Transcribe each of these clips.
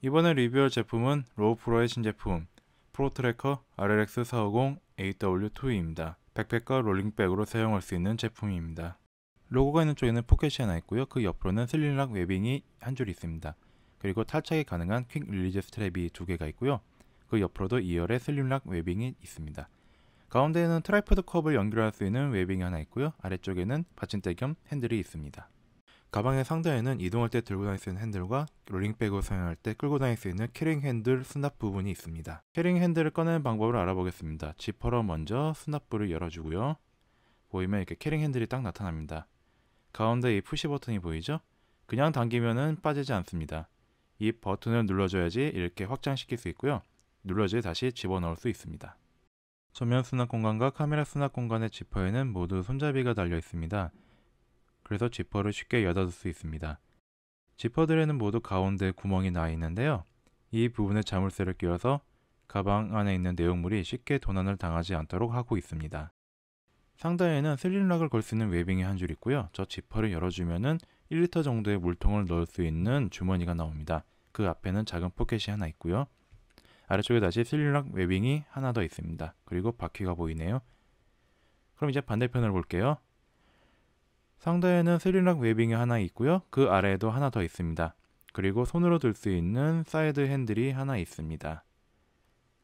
이번에 리뷰할 제품은 로우프로의 신제품 프로트래커 RLX450 AW2입니다. 백팩과 롤링백으로 사용할 수 있는 제품입니다. 로고가 있는 쪽에는 포켓이 하나 있고요. 그 옆으로는 슬림락 웨빙이 한 줄 있습니다. 그리고 탈착이 가능한 퀵 릴리즈 스트랩이 두 개가 있고요. 그 옆으로도 2열의 슬림락 웨빙이 있습니다. 가운데에는 트라이포드 컵을 연결할 수 있는 웨빙이 하나 있고요. 아래쪽에는 받침대 겸 핸들이 있습니다. 가방의 상자에는 이동할 때 들고 다닐 수 있는 핸들과 롤링백으로 사용할 때 끌고 다닐 수 있는 캐링 핸들 수납 부분이 있습니다. 캐링 핸들을 꺼내는 방법을 알아보겠습니다. 지퍼로 먼저 수납부를 열어주고요. 보이면 이렇게 캐링 핸들이 딱 나타납니다. 가운데 이 푸시 버튼이 보이죠? 그냥 당기면은 빠지지 않습니다. 이 버튼을 눌러줘야지 이렇게 확장시킬 수 있고요. 눌러줘야 다시 집어넣을 수 있습니다. 전면 수납 공간과 카메라 수납 공간의 지퍼에는 모두 손잡이가 달려 있습니다. 그래서 지퍼를 쉽게 열어둘 수 있습니다. 지퍼들에는 모두 가운데 구멍이 나 있는데요. 이 부분에 자물쇠를 끼워서 가방 안에 있는 내용물이 쉽게 도난을 당하지 않도록 하고 있습니다. 상단에는 슬링락을 걸 수 있는 웨빙이 한 줄 있고요. 저 지퍼를 열어주면 1리터 정도의 물통을 넣을 수 있는 주머니가 나옵니다. 그 앞에는 작은 포켓이 하나 있고요. 아래쪽에 다시 슬링락 웨빙이 하나 더 있습니다. 그리고 바퀴가 보이네요. 그럼 이제 반대편을 볼게요. 상단에는 스릴락 웨빙이 하나 있고요. 그 아래에도 하나 더 있습니다. 그리고 손으로 들 수 있는 사이드 핸들이 하나 있습니다.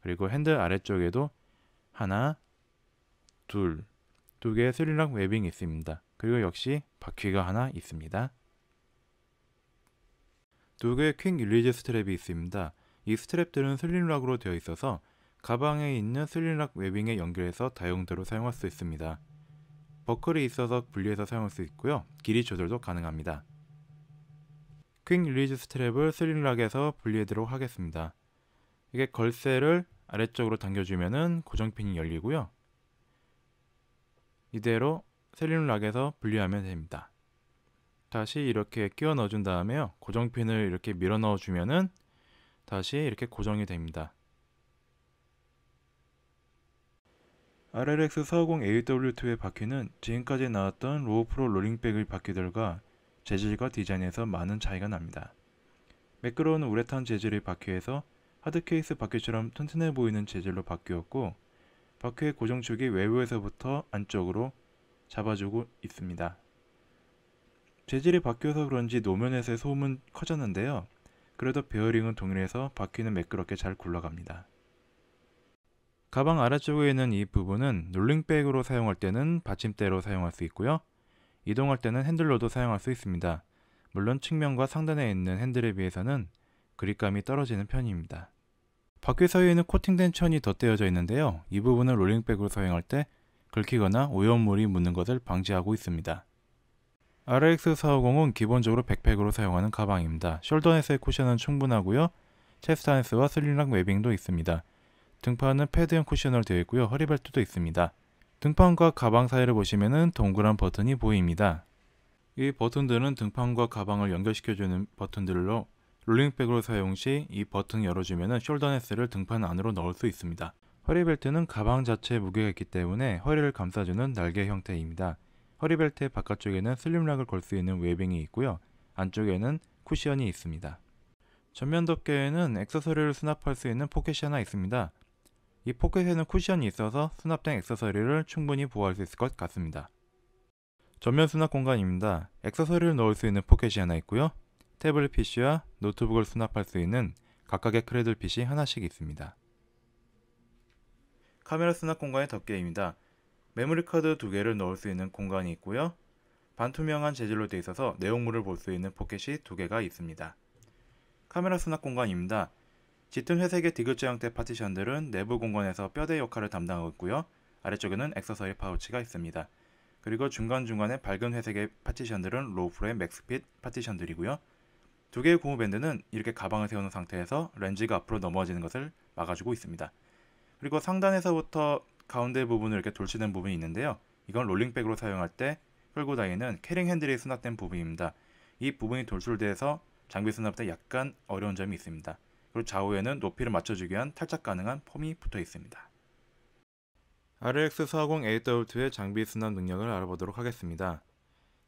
그리고 핸들 아래쪽에도 하나, 둘, 두 개의 스릴락 웨빙이 있습니다. 그리고 역시 바퀴가 하나 있습니다. 두 개의 퀵 릴리즈 스트랩이 있습니다. 이 스트랩들은 슬림락으로 되어 있어서 가방에 있는 슬림락 웨빙에 연결해서 다용도로 사용할 수 있습니다. 버클이 있어서 분리해서 사용할 수 있고요. 길이 조절도 가능합니다. 퀵 릴리즈 스트랩을 슬릴락에서 분리하도록 하겠습니다. 이게 걸쇠를 아래쪽으로 당겨주면 고정핀이 열리고요. 이대로 슬릴락에서 분리하면 됩니다. 다시 이렇게 끼워 넣어준 다음에요. 고정핀을 이렇게 밀어 넣어주면은 다시 이렇게 고정이 됩니다. RLX450AW2의 바퀴는 지금까지 나왔던 로우프로 롤링백의 바퀴들과 재질과 디자인에서 많은 차이가 납니다. 매끄러운 우레탄 재질의 바퀴에서 하드케이스 바퀴처럼 튼튼해 보이는 재질로 바뀌었고 바퀴의 고정축이 외부에서부터 안쪽으로 잡아주고 있습니다. 재질이 바뀌어서 그런지 노면에서의 소음은 커졌는데요. 그래도 베어링은 동일해서 바퀴는 매끄럽게 잘 굴러갑니다. 가방 아래쪽에 있는 이 부분은 롤링백으로 사용할 때는 받침대로 사용할 수 있고요. 이동할 때는 핸들로도 사용할 수 있습니다. 물론 측면과 상단에 있는 핸들에 비해서는 그립감이 떨어지는 편입니다. 바퀴 사이에는 코팅된 천이 덧대어져 있는데요. 이부분을 롤링백으로 사용할 때 긁히거나 오염물이 묻는 것을 방지하고 있습니다. RX450은 기본적으로 백팩으로 사용하는 가방입니다. 숄더넷의 쿠션은 충분하고요. 체스타넷스와 슬링락 웨빙도 있습니다. 등판은 패드형 쿠션으로 되어 있고요. 허리벨트도 있습니다. 등판과 가방 사이를 보시면은 동그란 버튼이 보입니다. 이 버튼들은 등판과 가방을 연결시켜주는 버튼들로 롤링백으로 사용 시이 버튼 열어주면 숄더네스를 등판 안으로 넣을 수 있습니다. 허리벨트는 가방 자체에 무게가 있기 때문에 허리를 감싸주는 날개 형태입니다. 허리벨트의 바깥쪽에는 슬림락을 걸 수 있는 웨빙이 있고요. 안쪽에는 쿠션이 있습니다. 전면 덮개에는 액세서리를 수납할 수 있는 포켓이 하나 있습니다. 이 포켓에는 쿠션이 있어서 수납된 액세서리를 충분히 보호할 수 있을 것 같습니다. 전면 수납 공간입니다. 액세서리를 넣을 수 있는 포켓이 하나 있고요. 태블릿 PC와 노트북을 수납할 수 있는 각각의 크레들 핏이 하나씩 있습니다. 카메라 수납 공간의 덮개입니다. 메모리 카드 두 개를 넣을 수 있는 공간이 있고요. 반투명한 재질로 되어 있어서 내용물을 볼 수 있는 포켓이 두 개가 있습니다. 카메라 수납 공간입니다. 짙은 회색의 디귿자 형태 파티션들은 내부 공간에서 뼈대 역할을 담당하고 있고요. 아래쪽에는 액세서리 파우치가 있습니다. 그리고 중간중간에 밝은 회색의 파티션들은 로우프레임 맥스핏 파티션들이고요. 두 개의 고무 밴드는 이렇게 가방을 세우는 상태에서 렌즈가 앞으로 넘어지는 것을 막아주고 있습니다. 그리고 상단에서부터 가운데 부분을 이렇게 돌치된 부분이 있는데요. 이건 롤링백으로 사용할 때 끌고 다니는 캐링 핸들이 수납된 부분입니다. 이 부분이 돌출돼서 장비 수납 때 약간 어려운 점이 있습니다. 그리고 좌우에는 높이를 맞춰주기 위한 탈착 가능한 폼이 붙어 있습니다. RX450AW2의 장비 수납 능력을 알아보도록 하겠습니다.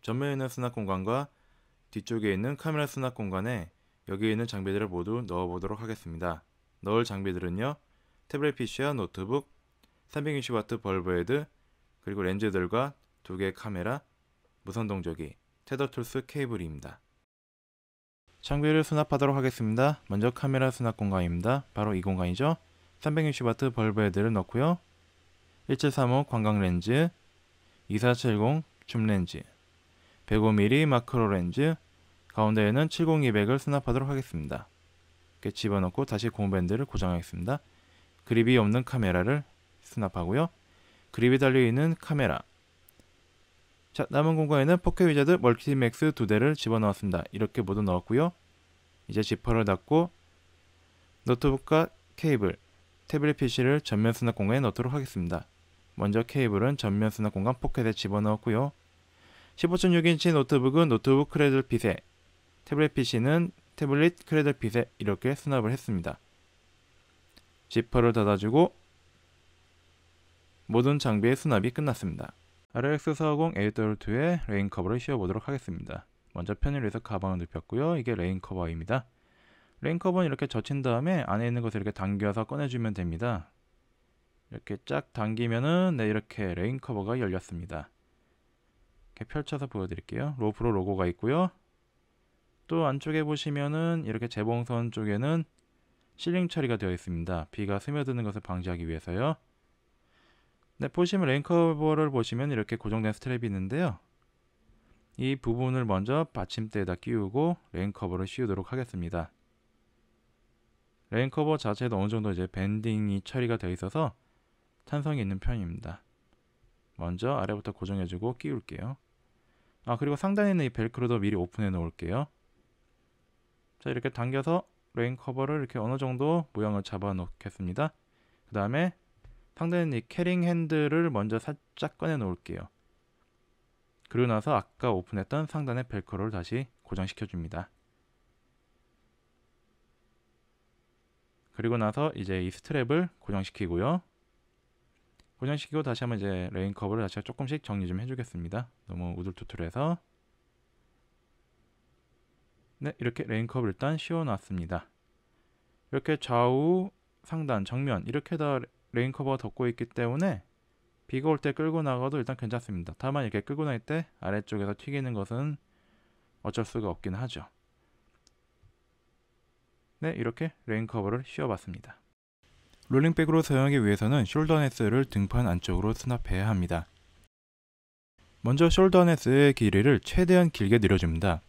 전면에 있는 수납 공간과 뒤쪽에 있는 카메라 수납 공간에 여기에 있는 장비들을 모두 넣어보도록 하겠습니다. 넣을 장비들은요. 태블릿 PC와 노트북, 3 2 0 w 벌브헤드, 그리고 렌즈들과 두 개의 카메라, 무선 동조기, 테더 툴스 케이블입니다. 장비를 수납하도록 하겠습니다. 먼저 카메라 수납 공간입니다. 바로 이 공간이죠. 360W 벌브 헤드를 넣고요. 1735 관광 렌즈, 2470 줌 렌즈, 105mm 마크로 렌즈, 가운데에는 70200을 수납하도록 하겠습니다. 이렇게 집어넣고 다시 공밴드를 고정하겠습니다. 그립이 없는 카메라를 수납하고요. 그립이 달려있는 카메라, 자 남은 공간에는 포켓 위자드 멀티맥스 두 대를 집어넣었습니다. 이렇게 모두 넣었고요. 이제 지퍼를 닫고 노트북과 케이블, 태블릿 PC를 전면 수납 공간에 넣도록 하겠습니다. 먼저 케이블은 전면 수납 공간 포켓에 집어넣었고요. 15.6인치 노트북은 노트북 크레들 핏에 태블릿 PC는 태블릿 크레들 핏에 이렇게 수납을 했습니다. 지퍼를 닫아주고 모든 장비의 수납이 끝났습니다. RX450 AW2의 레인 커버를 씌워보도록 하겠습니다. 먼저 편을 위해서 가방을 눕혔고요. 이게 레인 커버입니다. 레인 커버는 이렇게 젖힌 다음에 안에 있는 것을 이렇게 당겨서 꺼내주면 됩니다. 이렇게 쫙 당기면은 네, 이렇게 레인 커버가 열렸습니다. 이렇게 펼쳐서 보여드릴게요. 로프로 로고가 있고요. 또 안쪽에 보시면은 이렇게 재봉선 쪽에는 실링 처리가 되어 있습니다. 비가 스며드는 것을 방지하기 위해서요. 네, 보시면 랭커버를 보시면 이렇게 고정된 스트랩이 있는데요. 이 부분을 먼저 받침대에다 끼우고 랭커버를 씌우도록 하겠습니다. 랭커버 자체도 어느 정도 이제 밴딩이 처리가 되어 있어서 탄성이 있는 편입니다. 먼저 아래부터 고정해주고 끼울게요. 아 그리고 상단에 있는 이 벨크로도 미리 오픈해 놓을게요. 자 이렇게 당겨서 레인커버를 이렇게 어느 정도 모양을 잡아 놓겠습니다. 그 다음에 상단에 는이 캐링 핸들을 먼저 살짝 꺼내 놓을게요. 그리고 나서 아까 오픈했던 상단의 벨크로를 다시 고정시켜 줍니다. 그리고 나서 이제 이 스트랩을 고정시키고요. 고정시키고 다시 한번 이제 레인 커브를 다시 조금씩 정리 좀 해주겠습니다. 너무 우둘투둘해서네 이렇게 레인 커브 일단 씌워놨습니다. 이렇게 좌우 상단 정면 이렇게 다 레인 커버가 덮고 있기 때문에 비가 올 때 끌고 나가도 일단 괜찮습니다. 다만 이렇게 끌고 날때 아래쪽에서 튀기는 것은 어쩔 수가 없긴 하죠. 네, 이렇게 레인 커버를 씌워봤습니다. 롤링백으로 사용하기 위해서는 숄더 네스를 등판 안쪽으로 수납해야 합니다. 먼저 숄더 네스의 길이를 최대한 길게 늘려줍니다.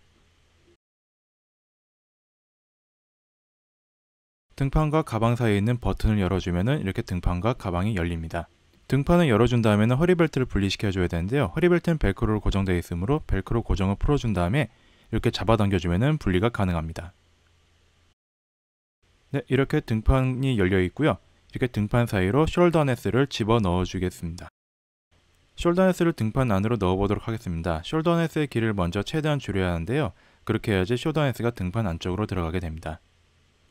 등판과 가방 사이에 있는 버튼을 열어주면 이렇게 등판과 가방이 열립니다. 등판을 열어준 다음에는 허리벨트를 분리시켜줘야 되는데요. 허리벨트는 벨크로 고정되어 있으므로 벨크로 고정을 풀어준 다음에 이렇게 잡아당겨주면 분리가 가능합니다. 네, 이렇게 등판이 열려 있고요. 이렇게 등판 사이로 숄더네스를 집어넣어 주겠습니다. 숄더네스를 등판 안으로 넣어보도록 하겠습니다. 숄더네스의 길을 먼저 최대한 줄여야 하는데요. 그렇게 해야지 숄더네스가 등판 안쪽으로 들어가게 됩니다.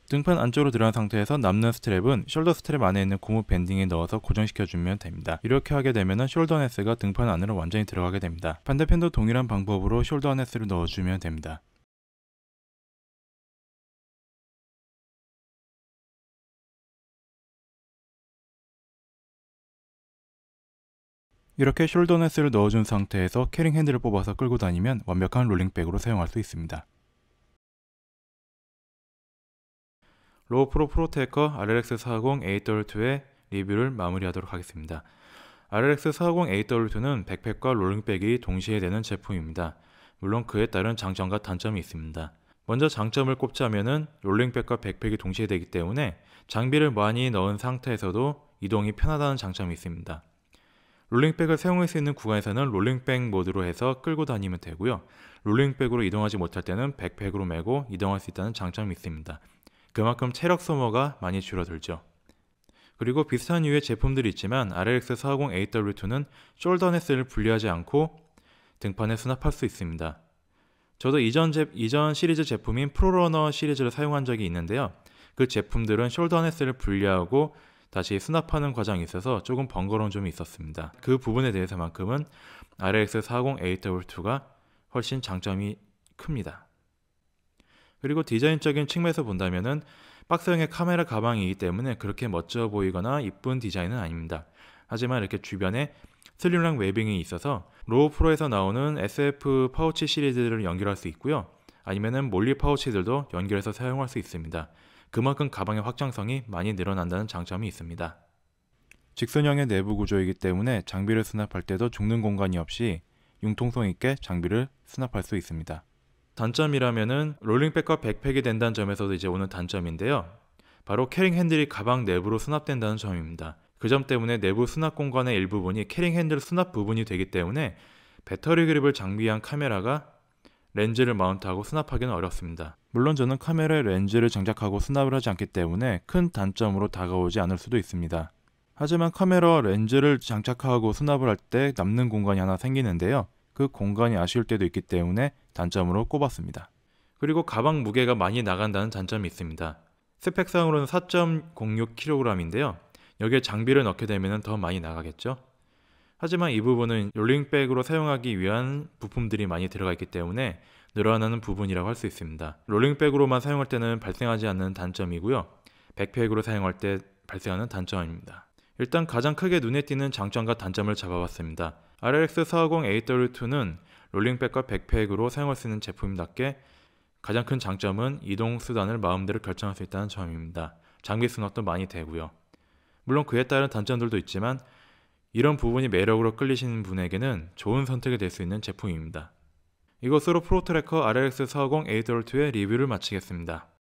등판 안쪽으로 들어간 상태에서 남는 스트랩은 숄더 스트랩 안에 있는 고무 밴딩에 넣어서 고정시켜주면 됩니다. 이렇게 하게 되면 숄더 네스가 등판 안으로 완전히 들어가게 됩니다. 반대편도 동일한 방법으로 숄더 네스를 넣어주면 됩니다. 이렇게 숄더 네스를 넣어준 상태에서 캐링 핸들을 뽑아서 끌고 다니면 완벽한 롤링백으로 사용할 수 있습니다. 로프로 프로테커 이 r l x 4 0 8 w 2의 리뷰를 마무리하도록 하겠습니다. r l x 4 0 8 w 2는 백팩과 롤링백이 동시에 되는 제품입니다. 물론 그에 따른 장점과 단점이 있습니다. 먼저 장점을 꼽자면은 롤링백과 백팩이 동시에 되기 때문에 장비를 많이 넣은 상태에서도 이동이 편하다는 장점이 있습니다. 롤링백을 사용할 수 있는 구간에서는 롤링백 모드로 해서 끌고 다니면 되고요. 롤링백으로 이동하지 못할 때는 백팩으로 메고 이동할 수 있다는 장점이 있습니다. 그만큼 체력 소모가 많이 줄어들죠. 그리고 비슷한 이 유의 제품들이 있지만 RX440AW2는 숄더네스를 분리하지 않고 등판에 수납할 수 있습니다. 저도 이전, 제, 이전 시리즈 제품인 프로러너 시리즈를 사용한 적이 있는데요. 그 제품들은 숄더네스를 분리하고 다시 수납하는 과정이 있어서 조금 번거로운 점이 있었습니다. 그 부분에 대해서만큼은 RX440AW2가 훨씬 장점이 큽니다. 그리고 디자인적인 측면에서 본다면은 박스형의 카메라 가방이기 때문에 그렇게 멋져 보이거나 이쁜 디자인은 아닙니다. 하지만 이렇게 주변에 슬림랑 웨빙이 있어서 로우 프로에서 나오는 SF 파우치 시리즈를 연결할 수 있고요. 아니면은 몰리 파우치들도 연결해서 사용할 수 있습니다. 그만큼 가방의 확장성이 많이 늘어난다는 장점이 있습니다. 직선형의 내부 구조이기 때문에 장비를 수납할 때도 죽는 공간이 없이 융통성 있게 장비를 수납할 수 있습니다. 단점이라면은 롤링백과 백팩이 된다는 점에서도 이제 오는 단점인데요. 바로 캐링 핸들이 가방 내부로 수납된다는 점입니다. 그 점 때문에 내부 수납 공간의 일부분이 캐링 핸들 수납 부분이 되기 때문에 배터리 그립을 장비한 카메라가 렌즈를 마운트하고 수납하기는 어렵습니다. 물론 저는 카메라에 렌즈를 장착하고 수납을 하지 않기 때문에 큰 단점으로 다가오지 않을 수도 있습니다. 하지만 카메라와 렌즈를 장착하고 수납을 할 때 남는 공간이 하나 생기는데요. 그 공간이 아쉬울 때도 있기 때문에 단점으로 꼽았습니다. 그리고 가방 무게가 많이 나간다는 단점이 있습니다. 스펙상으로는 4.06kg인데요. 여기에 장비를 넣게 되면 더 많이 나가겠죠? 하지만 이 부분은 롤링백으로 사용하기 위한 부품들이 많이 들어가 있기 때문에 늘어나는 부분이라고 할 수 있습니다. 롤링백으로만 사용할 때는 발생하지 않는 단점이고요. 백팩으로 사용할 때 발생하는 단점입니다. 일단 가장 크게 눈에 띄는 장점과 단점을 잡아봤습니다. RX450AW2는 롤링백과 백팩으로 사용할 수 있는 제품답게 가장 큰 장점은 이동 수단을 마음대로 결정할 수 있다는 점입니다. 장비 수납도 많이 되고요. 물론 그에 따른 단점들도 있지만 이런 부분이 매력으로 끌리시는 분에게는 좋은 선택이 될 수 있는 제품입니다. 이것으로 프로트래커 RX450 A2의 리뷰를 마치겠습니다.